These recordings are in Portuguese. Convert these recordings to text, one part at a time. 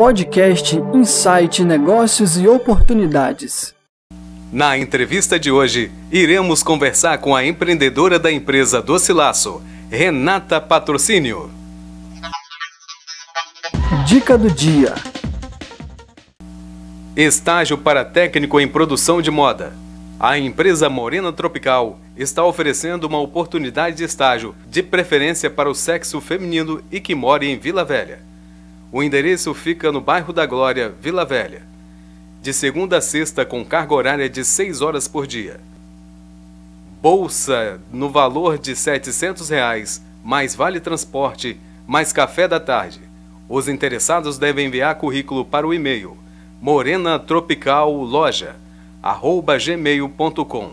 podcast Insight Negócios e Oportunidades. Na entrevista de hoje, iremos conversar com a empreendedora da empresa Docilaço, Renata Patrocínio. Dica do dia: Estágio para técnico em produção de moda. A empresa Morena Tropical está oferecendo uma oportunidade de estágio, de preferência para o sexo feminino e que mora em Vila Velha. O endereço fica no bairro da Glória, Vila Velha. De segunda a sexta, com carga horária de 6 horas por dia. Bolsa no valor de R$ 700, reais, mais vale transporte, mais café da tarde. Os interessados devem enviar currículo para o e-mail morenatropicalloja@gmail.com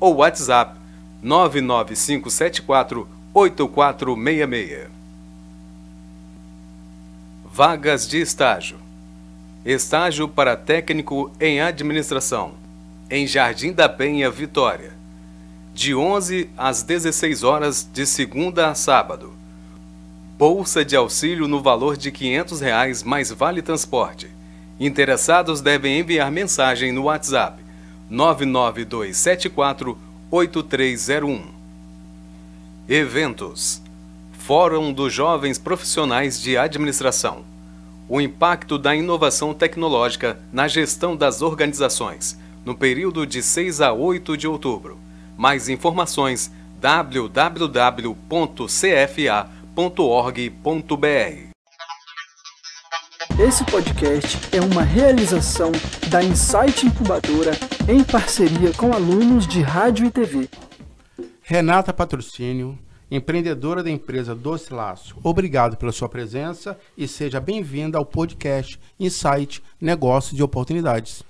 ou WhatsApp 99574 8466. Vagas de estágio. Estágio para técnico em administração, em Jardim da Penha, Vitória. De 11 às 16 horas, de segunda a sábado. Bolsa de auxílio no valor de R$ 500 reais mais vale transporte. Interessados devem enviar mensagem no WhatsApp 99274 8301. Eventos Fórum dos Jovens Profissionais de Administração. O impacto da inovação tecnológica na gestão das organizações, no período de 6 a 8 de outubro. Mais informações www.cfa.org.br. Esse podcast é uma realização da Insight Incubadora em parceria com alunos de rádio e TV. Renata Patrocínio empreendedora da empresa Doce Laço. Obrigado pela sua presença e seja bem-vinda ao podcast Insight Negócios e Oportunidades.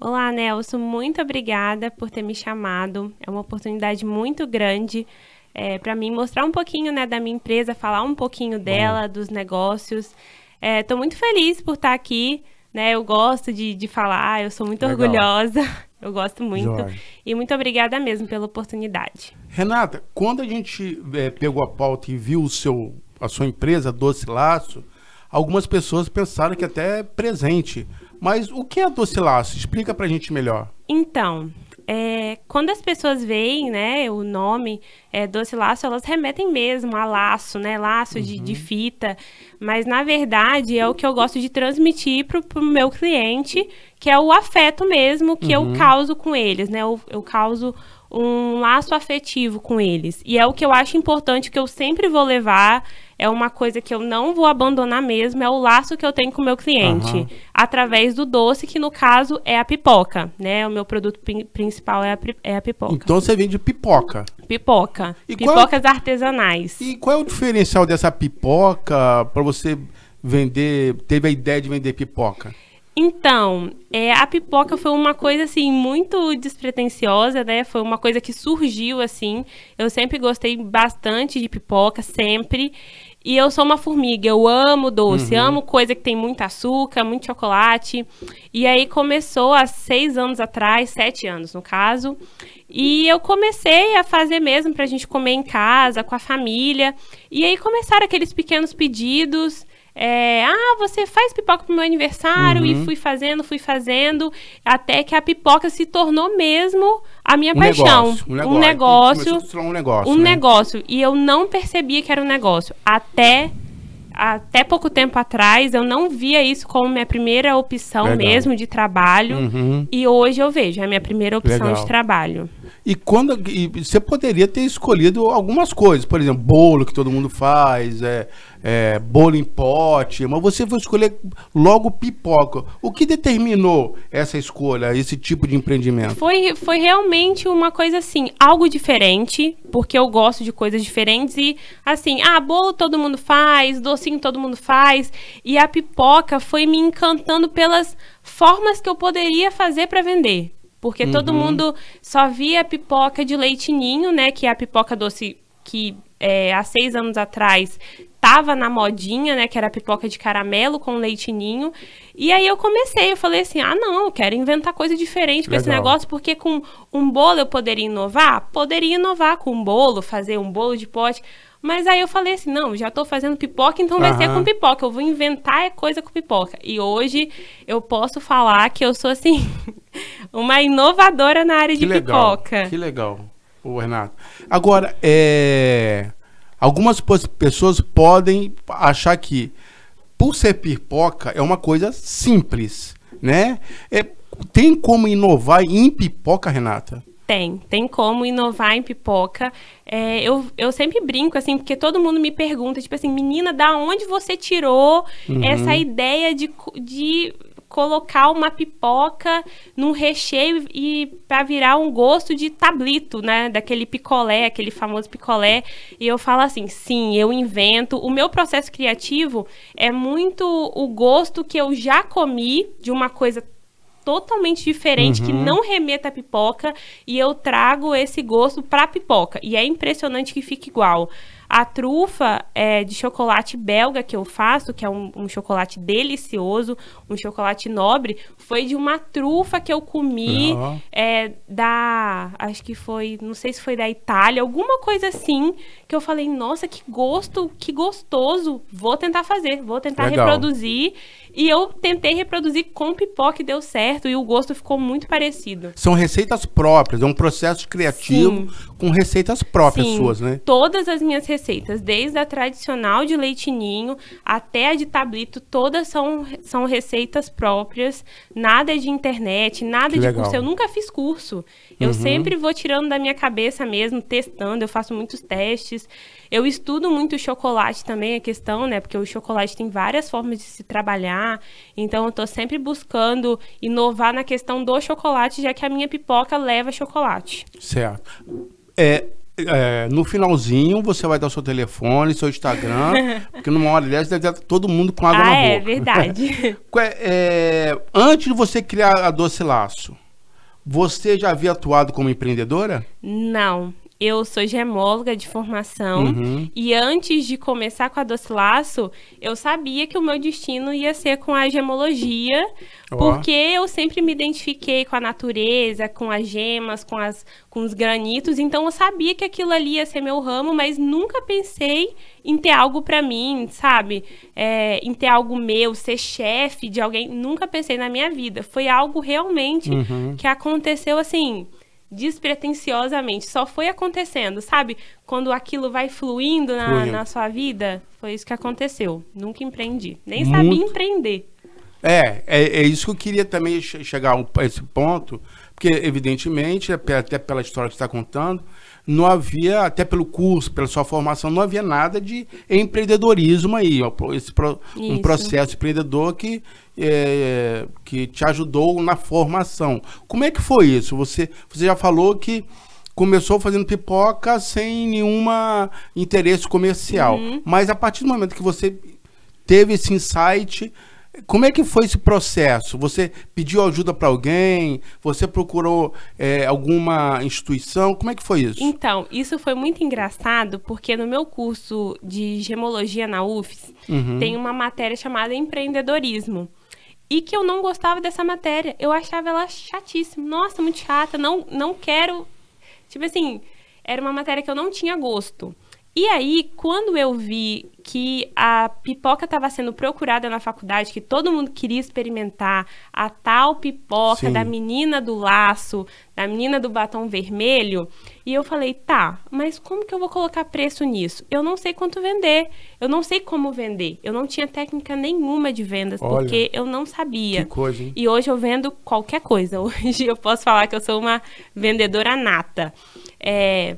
Olá, Nelson, muito obrigada por ter me chamado. É uma oportunidade muito grande é, para mim mostrar um pouquinho né, da minha empresa, falar um pouquinho dela, Bom. dos negócios. Estou é, muito feliz por estar aqui né? Eu gosto de, de falar, eu sou muito Legal. orgulhosa. Eu gosto muito. Jorge. E muito obrigada mesmo pela oportunidade. Renata, quando a gente é, pegou a pauta e viu o seu, a sua empresa, Doce Laço, algumas pessoas pensaram que até é presente. Mas o que é Doce Laço? Explica pra gente melhor. Então, é, quando as pessoas veem, né, o nome é, doce laço, elas remetem mesmo a laço, né, laço uhum. de, de, uhum. fita, mas na verdade é o que eu gosto de transmitir pro, o meu cliente, que é o afeto mesmo que uhum. eu causo com eles, né, eu, eu causo um laço afetivo com eles. E é o que eu acho importante, que eu sempre vou levar é uma coisa que eu não vou abandonar mesmo, é o laço que eu tenho com o meu cliente, uhum. através do doce, que no caso é a pipoca, né? O meu produto principal é a, é a pipoca. Então você vende pipoca. Pipoca. E é Pipocas qual, artesanais. E qual é o diferencial dessa pipoca para você vender, teve a ideia de vender pipoca? Então, é, a pipoca foi uma coisa assim muito despretensiosa, né? Foi uma coisa que surgiu assim. Eu sempre gostei bastante de pipoca, sempre. E eu sou uma formiga, eu amo doce, uhum. amo coisa que tem muito açúcar, muito chocolate. E aí começou há seis anos atrás, sete anos no caso. E eu comecei a fazer mesmo pra gente comer em casa, com a família. E aí começaram aqueles pequenos pedidos. É, ah, você faz pipoca pro meu aniversário uhum. e fui fazendo, fui fazendo, até que a pipoca se tornou mesmo a minha um paixão. Negócio, um negócio. Um negócio, um negócio, um né? negócio. E eu não percebia que era um negócio. Até até pouco tempo atrás, eu não via isso como minha primeira opção Legal. mesmo de trabalho. Uhum. E hoje eu vejo, é a minha primeira opção Legal. de trabalho. E quando e você poderia ter escolhido algumas coisas, por exemplo, bolo que todo mundo faz, é, é, bolo em pote, mas você foi escolher logo pipoca. O que determinou essa escolha, esse tipo de empreendimento? Foi, foi realmente uma coisa assim, algo diferente, porque eu gosto de coisas diferentes e assim, ah, bolo todo mundo faz, docinho todo mundo faz, e a pipoca foi me encantando pelas formas que eu poderia fazer para vender. Porque uhum. todo mundo só via pipoca de leite ninho, né? Que é a pipoca doce que é, há seis anos atrás tava na modinha, né? Que era pipoca de caramelo com leitinho. E aí eu comecei, eu falei assim, ah, não, eu quero inventar coisa diferente com esse negócio, porque com um bolo eu poderia inovar? Poderia inovar com um bolo, fazer um bolo de pote. Mas aí eu falei assim, não, já tô fazendo pipoca, então vai ser com pipoca. Eu vou inventar é coisa com pipoca. E hoje eu posso falar que eu sou, assim, uma inovadora na área que de legal, pipoca. Que legal, o Renato. Agora, é... Algumas pessoas podem achar que por ser pipoca é uma coisa simples, né? É, tem como inovar em pipoca, Renata? Tem, tem como inovar em pipoca. É, eu, eu sempre brinco, assim, porque todo mundo me pergunta, tipo assim, menina, da onde você tirou uhum. essa ideia de, de colocar uma pipoca num recheio e para virar um gosto de tablito, né? Daquele picolé, aquele famoso picolé. E eu falo assim, sim, eu invento. O meu processo criativo é muito o gosto que eu já comi de uma coisa totalmente diferente uhum. que não remeta a pipoca e eu trago esse gosto para pipoca e é impressionante que fica igual. A trufa é de chocolate belga que eu faço, que é um, um chocolate delicioso, um chocolate nobre, foi de uma trufa que eu comi é, da. Acho que foi. Não sei se foi da Itália, alguma coisa assim. Que eu falei, nossa, que gosto, que gostoso. Vou tentar fazer, vou tentar Legal. reproduzir. E eu tentei reproduzir com pipoca e deu certo. E o gosto ficou muito parecido. São receitas próprias, é um processo criativo Sim. com receitas próprias Sim. suas, né? Todas as minhas receitas receitas, desde a tradicional de leitinho até a de tablito, todas são, são receitas próprias, nada de internet, nada que de legal. curso. Eu nunca fiz curso. Eu uhum. sempre vou tirando da minha cabeça mesmo, testando, eu faço muitos testes. Eu estudo muito chocolate também, a questão, né? Porque o chocolate tem várias formas de se trabalhar. Então eu tô sempre buscando inovar na questão do chocolate, já que a minha pipoca leva chocolate. Certo. É, é, no finalzinho você vai dar o seu telefone, seu Instagram, porque numa hora dessa deve estar todo mundo com água ah, na é, boca. É verdade. é, antes de você criar a Doce Laço, você já havia atuado como empreendedora? Não eu sou gemóloga de formação uhum. e antes de começar com a Laço, eu sabia que o meu destino ia ser com a gemologia, porque eu sempre me identifiquei com a natureza, com as gemas, com, as, com os granitos, então eu sabia que aquilo ali ia ser meu ramo, mas nunca pensei em ter algo para mim, sabe? É, em ter algo meu, ser chefe de alguém, nunca pensei na minha vida. Foi algo realmente uhum. que aconteceu assim despretensiosamente. Só foi acontecendo, sabe? Quando aquilo vai fluindo na, na sua vida, foi isso que aconteceu. Nunca empreendi. Nem sabia empreender. É, é, é isso que eu queria também chegar a a esse ponto, porque, evidentemente, até pela história que você está contando, não havia, até pelo curso, pela sua formação, não havia nada de empreendedorismo aí. Esse pro, um processo empreendedor que, é, que te ajudou na formação. Como é que foi isso? Você, você já falou que começou fazendo pipoca sem nenhuma interesse comercial. Uhum. Mas a partir do momento que você teve esse insight como é que foi esse processo? Você pediu ajuda para alguém? Você procurou é, alguma instituição? Como é que foi isso? Então, isso foi muito engraçado porque no meu curso de gemologia na UFES uhum. tem uma matéria chamada empreendedorismo. E que eu não gostava dessa matéria. Eu achava ela chatíssima. Nossa, muito chata. Não, não quero. Tipo assim, era uma matéria que eu não tinha gosto. E aí, quando eu vi que a pipoca estava sendo procurada na faculdade, que todo mundo queria experimentar a tal pipoca Sim. da menina do laço, da menina do batom vermelho, e eu falei, tá, mas como que eu vou colocar preço nisso? Eu não sei quanto vender, eu não sei como vender, eu não tinha técnica nenhuma de vendas, Olha, porque eu não sabia. Que coisa, hein? E hoje eu vendo qualquer coisa, hoje eu posso falar que eu sou uma vendedora nata. É...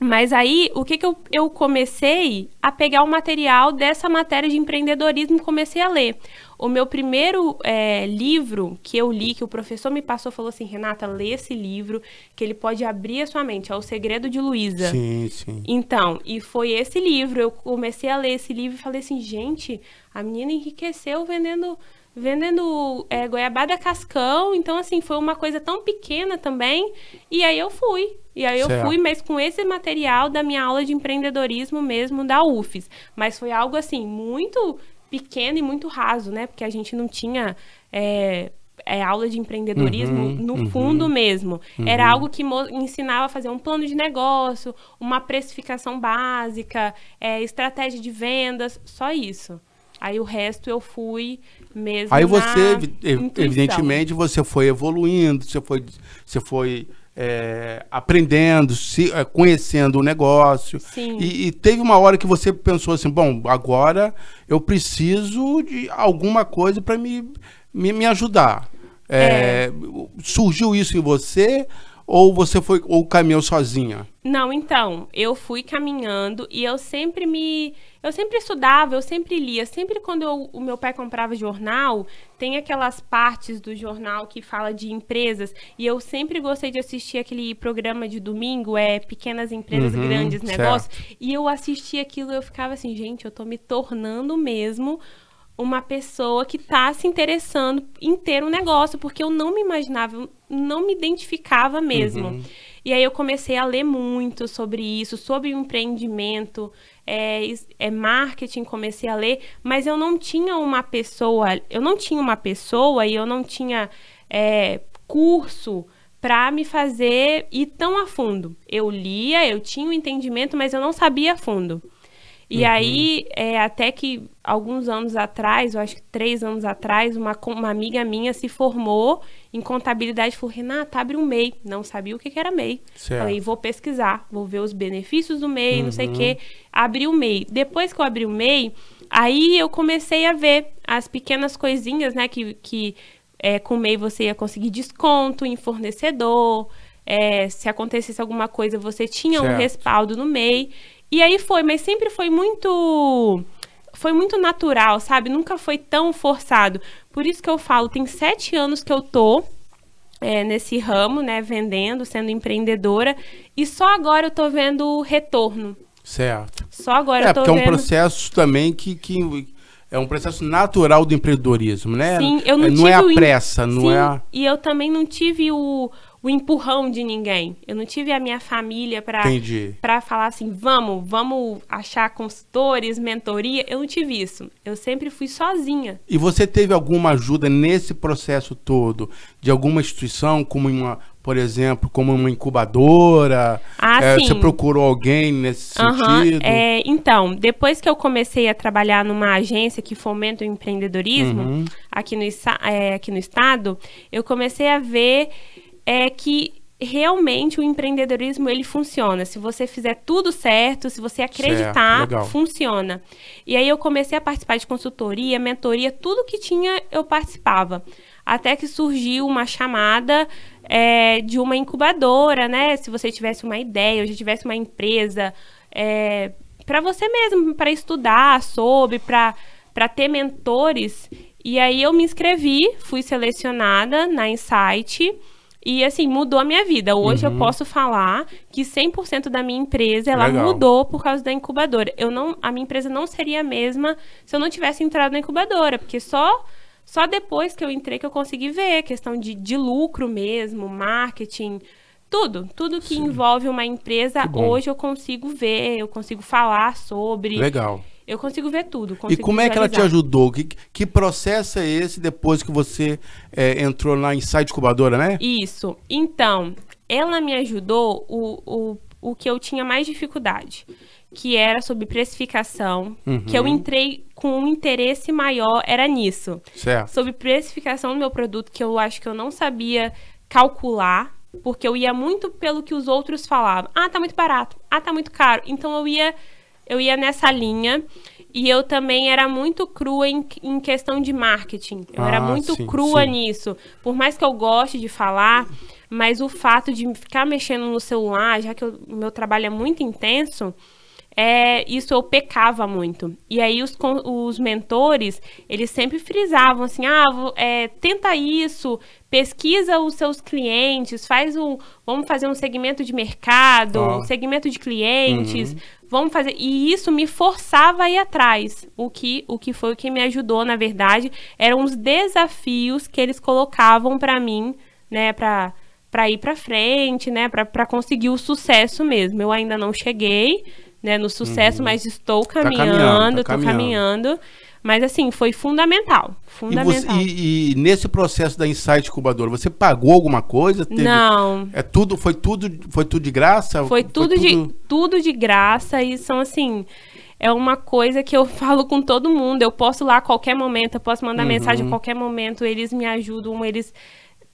Mas aí, o que, que eu, eu comecei a pegar o material dessa matéria de empreendedorismo e comecei a ler. O meu primeiro é, livro que eu li, que o professor me passou, falou assim: Renata, lê esse livro, que ele pode abrir a sua mente. É O Segredo de Luísa. Sim, sim. Então, e foi esse livro. Eu comecei a ler esse livro e falei assim: gente, a menina enriqueceu vendendo vendendo é, goiabada cascão. Então, assim, foi uma coisa tão pequena também. E aí eu fui. E aí eu certo. fui, mas com esse material da minha aula de empreendedorismo mesmo da UFES. Mas foi algo assim, muito pequeno e muito raso, né? Porque a gente não tinha. É, é, aula de empreendedorismo uhum, no uhum, fundo mesmo. Uhum. Era algo que ensinava a fazer um plano de negócio, uma precificação básica, é, estratégia de vendas, só isso. Aí o resto eu fui mesmo. Aí você, ev intuição. evidentemente, você foi evoluindo, você foi, você foi é, aprendendo, se, é, conhecendo o negócio. E, e, teve uma hora que você pensou assim: bom, agora eu preciso de alguma coisa para me, me, me, ajudar. É, é. surgiu isso em você? ou você foi ou caminhou sozinha? Não, então, eu fui caminhando e eu sempre me eu sempre estudava, eu sempre lia, sempre quando eu, o meu pai comprava jornal, tem aquelas partes do jornal que fala de empresas, e eu sempre gostei de assistir aquele programa de domingo, é Pequenas Empresas, uhum, Grandes Negócios, e eu assistia aquilo e eu ficava assim, gente, eu tô me tornando mesmo uma pessoa que está se interessando em ter um negócio, porque eu não me imaginava, eu não me identificava mesmo. Uhum. E aí eu comecei a ler muito sobre isso, sobre o empreendimento, é, é, marketing, comecei a ler, mas eu não tinha uma pessoa, eu não tinha uma pessoa e eu não tinha é, curso para me fazer ir tão a fundo. Eu lia, eu tinha o um entendimento, mas eu não sabia a fundo. E uhum. aí, é, até que alguns anos atrás, eu acho que três anos atrás, uma, uma amiga minha se formou em contabilidade e falou: Renata, abre um MEI. Não sabia o que, que era MEI. Certo. Falei: vou pesquisar, vou ver os benefícios do MEI, uhum. não sei o quê. Uhum. Abri o MEI. Depois que eu abri o MEI, aí eu comecei a ver as pequenas coisinhas, né, que, que é, com o MEI você ia conseguir desconto em fornecedor. É, se acontecesse alguma coisa, você tinha certo. um respaldo no MEI. E aí foi, mas sempre foi muito foi muito natural, sabe? Nunca foi tão forçado. Por isso que eu falo, tem sete anos que eu tô é, nesse ramo, né? Vendendo, sendo empreendedora. E só agora eu tô vendo o retorno. Certo. Só agora é, eu tô porque vendo... É, um processo também que, que... É um processo natural do empreendedorismo, né? Sim, eu não, não tive... Não é a pressa, in... não Sim, é a... e eu também não tive o o empurrão de ninguém. Eu não tive a minha família para para falar assim, vamos, vamos achar consultores, mentoria. Eu não tive isso. Eu sempre fui sozinha. E você teve alguma ajuda nesse processo todo de alguma instituição, como uma, por exemplo, como uma incubadora? Ah, é, sim. Você procurou alguém nesse uhum. sentido? É, então, depois que eu comecei a trabalhar numa agência que fomenta o empreendedorismo uhum. aqui, no, é, aqui no estado, eu comecei a ver é que realmente o empreendedorismo ele funciona. Se você fizer tudo certo, se você acreditar, certo, funciona. E aí eu comecei a participar de consultoria, mentoria, tudo que tinha eu participava. Até que surgiu uma chamada é, de uma incubadora, né? Se você tivesse uma ideia, ou já tivesse uma empresa, é, para você mesmo, para estudar sobre, para ter mentores. E aí eu me inscrevi, fui selecionada na Insight. E assim, mudou a minha vida. Hoje uhum. eu posso falar que 100% da minha empresa ela Legal. mudou por causa da incubadora. Eu não, a minha empresa não seria a mesma se eu não tivesse entrado na incubadora, porque só só depois que eu entrei que eu consegui ver questão de, de lucro mesmo, marketing, tudo, tudo que Sim. envolve uma empresa, hoje eu consigo ver, eu consigo falar sobre. Legal. Eu consigo ver tudo. Consigo e como visualizar. é que ela te ajudou? Que, que processo é esse depois que você é, entrou na Insight Incubadora, né? Isso. Então, ela me ajudou o, o, o que eu tinha mais dificuldade, que era sobre precificação, uhum. que eu uhum. entrei com um interesse maior, era nisso. Certo. Sobre precificação do meu produto, que eu acho que eu não sabia calcular, porque eu ia muito pelo que os outros falavam. Ah, tá muito barato. Ah, tá muito caro. Então eu ia eu ia nessa linha. E eu também era muito crua em, em questão de marketing. Eu ah, era muito sim, crua sim. nisso. Por mais que eu goste de falar, mas o fato de ficar mexendo no celular, já que o meu trabalho é muito intenso, é, isso eu pecava muito. E aí os, os mentores, eles sempre frisavam assim, ah, é, tenta isso, pesquisa os seus clientes, faz um, vamos fazer um segmento de mercado, um segmento de clientes, uhum. vamos fazer. E isso me forçava a ir atrás. O que, o que foi o que me ajudou, na verdade, eram os desafios que eles colocavam para mim, né, para para ir para frente, né, para conseguir o sucesso mesmo. Eu ainda não cheguei, né, no sucesso, uhum. mas estou tá caminhando, tá estou caminhando, tá caminhando. Mas assim, foi fundamental. Fundamental. E, você, e, e, nesse processo da Insight Incubadora, você pagou alguma coisa? Teve, Não. É tudo, foi tudo, foi tudo de graça? Foi tudo, foi tudo... de tudo de graça e são assim, é uma coisa que eu falo com todo mundo. Eu posso lá a qualquer momento, eu posso mandar uhum. mensagem a qualquer momento, eles me ajudam, eles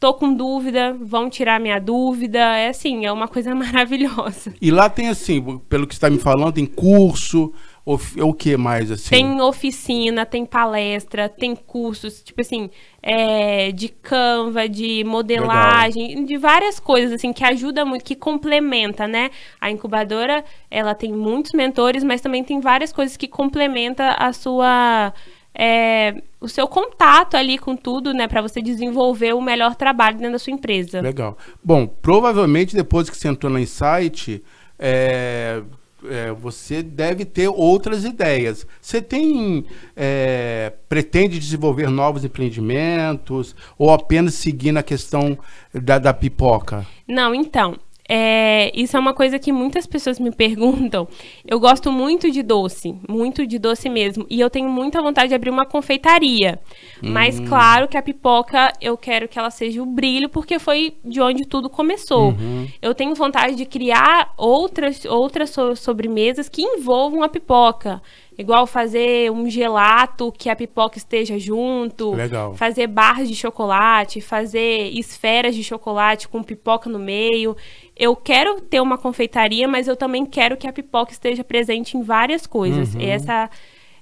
tô com dúvida, vão tirar minha dúvida. É assim, é uma coisa maravilhosa. E lá tem assim, pelo que está me falando, tem curso, of, é o que mais assim? Tem oficina, tem palestra, tem cursos, tipo assim, é, de Canva, de modelagem, Legal. de várias coisas assim que ajuda muito, que complementa, né? A incubadora, ela tem muitos mentores, mas também tem várias coisas que complementa a sua é, o seu contato ali com tudo, né, para você desenvolver o melhor trabalho dentro da sua empresa. Legal. Bom, provavelmente depois que você entrou na Insight, é, é, você deve ter outras ideias. Você tem é, pretende desenvolver novos empreendimentos ou apenas seguir na questão da, da pipoca? Não, então é, isso é uma coisa que muitas pessoas me perguntam. Eu gosto muito de doce, muito de doce mesmo. E eu tenho muita vontade de abrir uma confeitaria. Hum. Mas claro que a pipoca eu quero que ela seja o brilho, porque foi de onde tudo começou. Uhum. Eu tenho vontade de criar outras, outras so sobremesas que envolvam a pipoca. Igual fazer um gelato que a pipoca esteja junto. Legal. Fazer barras de chocolate, fazer esferas de chocolate com pipoca no meio. Eu quero ter uma confeitaria, mas eu também quero que a pipoca esteja presente em várias coisas. Uhum. Essa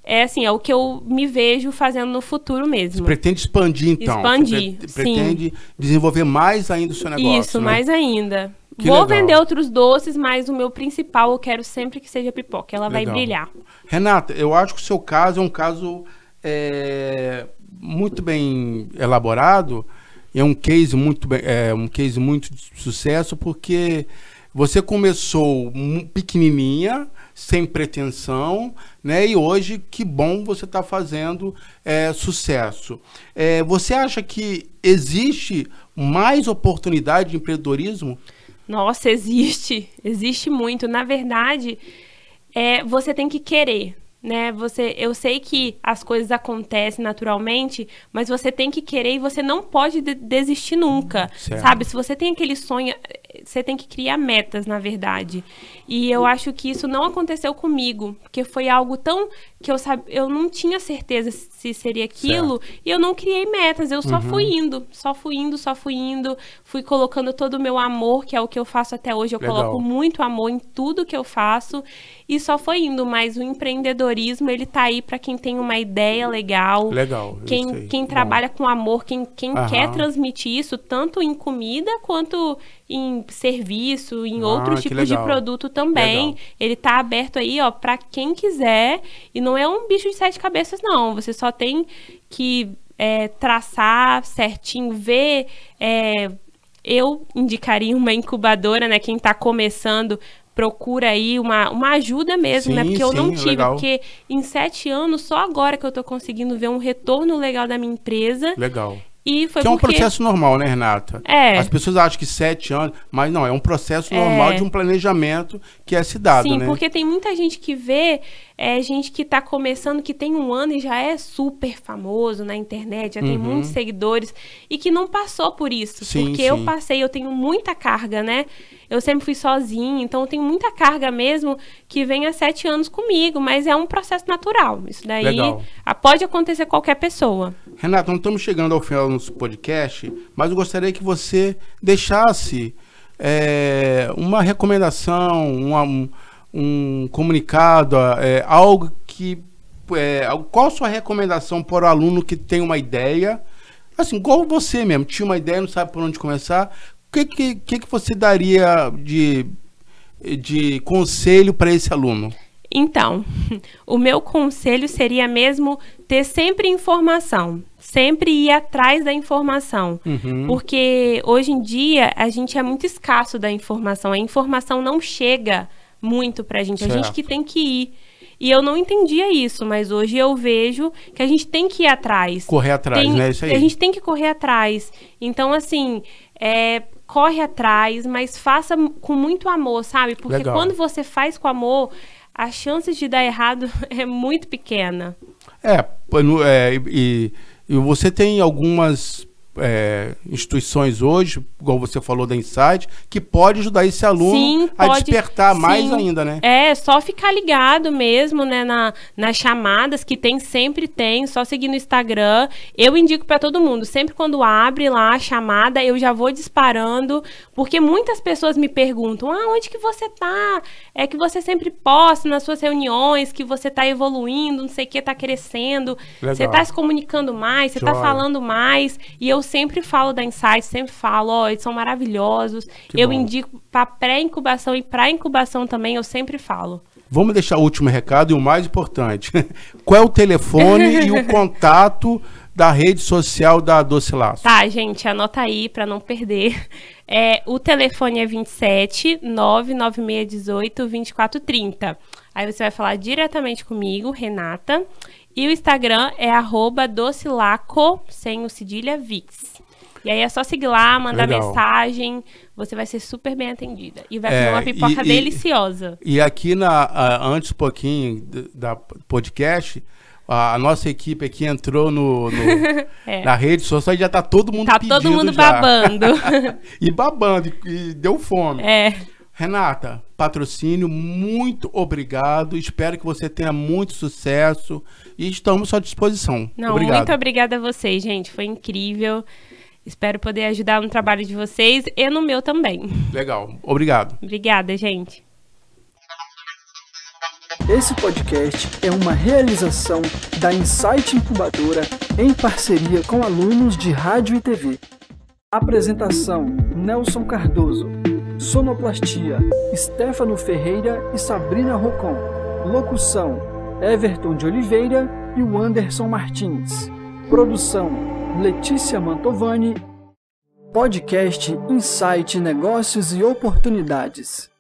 é assim, é o que eu me vejo fazendo no futuro mesmo. Você pretende expandir então? Expandir. Você pretende sim. desenvolver mais ainda o seu negócio? Isso, né? mais ainda. Que Vou legal. vender outros doces, mas o meu principal eu quero sempre que seja pipoca. Ela legal. vai brilhar. Renata, eu acho que o seu caso é um caso é, muito bem elaborado. É um case muito bem, é um case muito de sucesso porque você começou pequenininha, sem pretensão, né? E hoje que bom você está fazendo é, sucesso. É, você acha que existe mais oportunidade de empreendedorismo? Nossa, existe, existe muito. Na verdade, é, você tem que querer, né? Você, eu sei que as coisas acontecem naturalmente, mas você tem que querer e você não pode de desistir nunca, certo. sabe? Se você tem aquele sonho, você tem que criar metas, na verdade. E eu acho que isso não aconteceu comigo, porque foi algo tão que eu, sabe, eu não tinha certeza se seria aquilo certo. e eu não criei metas, eu só uhum. fui indo, só fui indo, só fui indo, fui colocando todo o meu amor, que é o que eu faço até hoje, eu Legal. coloco muito amor em tudo que eu faço e só foi indo, mas o empreendedorismo, ele tá aí para quem tem uma ideia legal, legal quem, quem trabalha com amor, quem, quem quer transmitir isso, tanto em comida quanto em serviço, em ah, outros tipos de produto também. Legal. Ele tá aberto aí, ó, para quem quiser e não não é um bicho de sete cabeças, não. Você só tem que é, traçar certinho, ver. É, eu indicaria uma incubadora, né? Quem está começando, procura aí uma, uma ajuda mesmo, né? sim, né? Porque sim, eu não tive, legal. porque em sete anos, só agora que eu tô conseguindo ver um retorno legal da minha empresa. Legal. E foi que é um processo normal, né, Renata? É. As pessoas acham que sete anos, mas não, é um processo é. normal é. de um planejamento que é se dado, Sim, né? porque tem muita gente que vê é gente que está começando, que tem um ano e já é super famoso na internet, já uhum. tem muitos seguidores e que não passou por isso. Sim, porque sim. eu passei, eu tenho muita carga, né? Eu sempre fui sozinha, então eu tenho muita carga mesmo que vem há sete anos comigo, mas é um processo natural. Isso daí Legal. pode acontecer qualquer pessoa. Renato, não estamos chegando ao final do nosso podcast, mas eu gostaria que você deixasse é, uma recomendação, uma um comunicado, ah, é, algo que. É, qual a sua recomendação para o aluno que tem uma ideia? Assim, igual você mesmo, tinha uma ideia, não sabe por onde começar. O que, que, que, que você daria de, de conselho para esse aluno? Então, o meu conselho seria mesmo ter sempre informação, sempre ir atrás da informação, uhum. porque hoje em dia a gente é muito escasso da informação, a informação não chega muito pra gente. Certo. A gente que tem que ir. E eu não entendia isso, mas hoje eu vejo que a gente tem que ir atrás. Correr atrás, tem, né? Isso aí. A gente tem que correr atrás. Então, assim, é, corre atrás, mas faça com muito amor, sabe? Porque Legal. quando você faz com amor, a chance de dar errado é muito pequena. É, é e, e você tem algumas é, instituições hoje, como você falou da Insight, que pode ajudar esse aluno sim, a pode, despertar sim. mais ainda, né? É, só ficar ligado mesmo, né, na, nas chamadas que tem, sempre tem, só seguir no Instagram. Eu indico para todo mundo, sempre quando abre lá a chamada, eu já vou disparando, porque muitas pessoas me perguntam: "Ah, onde que você tá? É que você sempre posta nas suas reuniões que você tá evoluindo, não sei o que, tá crescendo, Legal. você tá se comunicando mais, você tá Joia. tá falando mais". E eu eu sempre falo da Insight, sempre falo, ó, oh, eles são maravilhosos. Que eu bom. indico para pré-incubação e para incubação também, eu sempre falo. Vamos deixar o último recado e o mais importante. Qual é o telefone e o contato da rede social da Doce Laço? Tá, gente, anota aí para não perder. É, o telefone é 27 99618 2430. Aí você vai falar diretamente comigo, Renata, e o Instagram é @doce_laco docilaco, sem o cedilha, vix. E aí é só seguir lá, mandar Legal. mensagem, você vai ser super bem atendida. E vai comer é, uma pipoca e, deliciosa. E, e aqui, na, a, antes um pouquinho da podcast, a, a, nossa equipe aqui entrou no, no é. na rede social e já tá todo mundo tá todo mundo já. babando. e babando, e deu fome. É. Renata, patrocínio, muito obrigado. Espero que você tenha muito sucesso e estamos à disposição. Não, Obrigado. muito obrigada a vocês, gente. Foi incrível. Espero poder ajudar no trabalho de vocês e no meu também. Legal. Obrigado. Obrigada, gente. Esse podcast é uma realização da Insight Incubadora em parceria com alunos de rádio e TV. Apresentação: Nelson Cardoso. Sonoplastia: Stefano Ferreira e Sabrina Rocon. Locução: Everton de Oliveira e o Anderson Martins. Produção: Letícia Mantovani. Podcast Insight Negócios e Oportunidades.